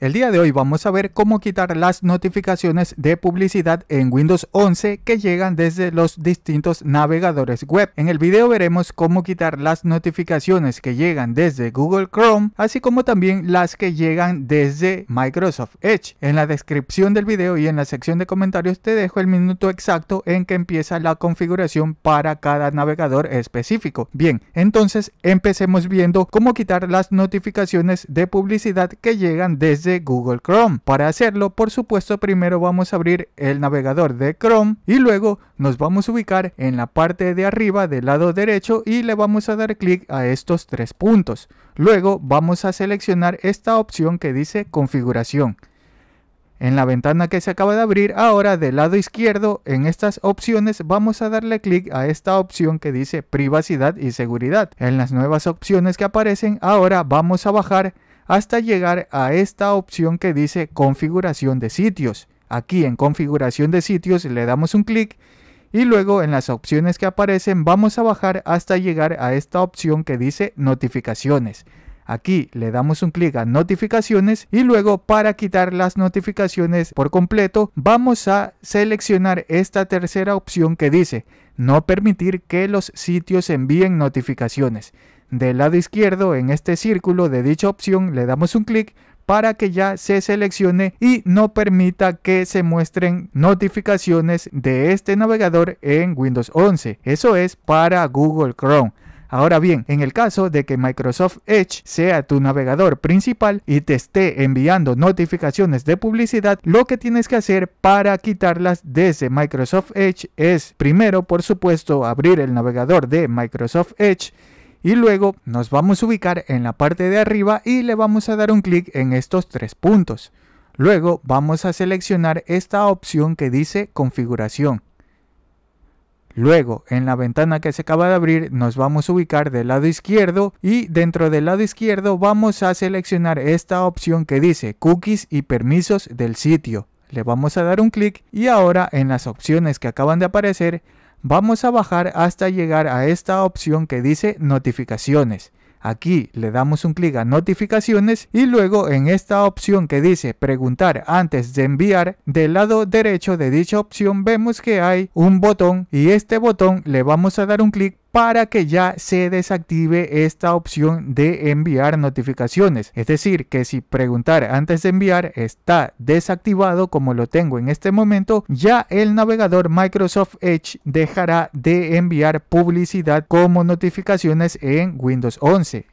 El día de hoy vamos a ver cómo quitar las notificaciones de publicidad en Windows 11 que llegan desde los distintos navegadores web. En el video veremos cómo quitar las notificaciones que llegan desde Google Chrome, así como también las que llegan desde Microsoft Edge. En la descripción del video y en la sección de comentarios te dejo el minuto exacto en que empieza la configuración para cada navegador específico. Bien, entonces empecemos viendo cómo quitar las notificaciones de publicidad que llegan desde Google Chrome. Para hacerlo, por supuesto, primero vamos a abrir el navegador de Chrome y luego nos vamos a ubicar en la parte de arriba del lado derecho y le vamos a dar clic a estos tres puntos. Luego vamos a seleccionar esta opción que dice configuración. En la ventana que se acaba de abrir, ahora del lado izquierdo, en estas opciones vamos a darle clic a esta opción que dice privacidad y seguridad. En las nuevas opciones que aparecen, ahora vamos a bajar hasta llegar a esta opción que dice configuración de sitios. Aquí en configuración de sitios le damos un clic y luego en las opciones que aparecen vamos a bajar hasta llegar a esta opción que dice notificaciones. Aquí le damos un clic a notificaciones y luego para quitar las notificaciones por completo vamos a seleccionar esta tercera opción que dice no permitir que los sitios envíen notificaciones. Del lado izquierdo, en este círculo de dicha opción, le damos un clic para que ya se seleccione y no permita que se muestren notificaciones de este navegador en Windows 11. Eso es para Google Chrome. Ahora bien, en el caso de que Microsoft Edge sea tu navegador principal y te esté enviando notificaciones de publicidad, lo que tienes que hacer para quitarlas desde Microsoft Edge es primero, por supuesto, abrir el navegador de Microsoft Edge y luego nos vamos a ubicar en la parte de arriba y le vamos a dar un clic en estos tres puntos. Luego vamos a seleccionar esta opción que dice configuración. Luego, en la ventana que se acaba de abrir, nos vamos a ubicar del lado izquierdo y dentro del lado izquierdo vamos a seleccionar esta opción que dice cookies y permisos del sitio. Le vamos a dar un clic y ahora en las opciones que acaban de aparecer Vamos a bajar hasta llegar a esta opción que dice notificaciones. Aquí le damos un clic a notificaciones y luego en esta opción que dice preguntar antes de enviar, del lado derecho de dicha opción vemos que hay un botón y este botón le vamos a dar un clic para que ya se desactive esta opción de enviar notificaciones. Es decir, que si preguntar antes de enviar está desactivado como lo tengo en este momento, ya el navegador Microsoft Edge dejará de enviar publicidad como notificaciones en Windows 11.